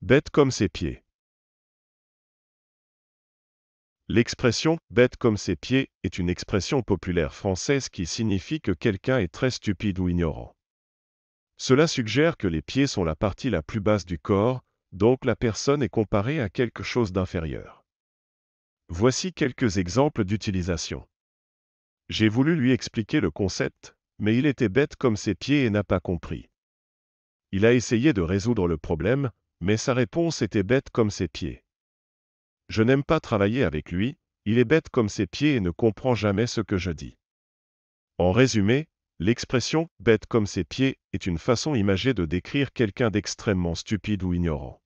bête comme ses pieds. L'expression bête comme ses pieds est une expression populaire française qui signifie que quelqu'un est très stupide ou ignorant. Cela suggère que les pieds sont la partie la plus basse du corps, donc la personne est comparée à quelque chose d'inférieur. Voici quelques exemples d'utilisation. J'ai voulu lui expliquer le concept, mais il était bête comme ses pieds et n'a pas compris. Il a essayé de résoudre le problème, mais sa réponse était bête comme ses pieds. Je n'aime pas travailler avec lui, il est bête comme ses pieds et ne comprend jamais ce que je dis. En résumé, l'expression bête comme ses pieds est une façon imagée de décrire quelqu'un d'extrêmement stupide ou ignorant.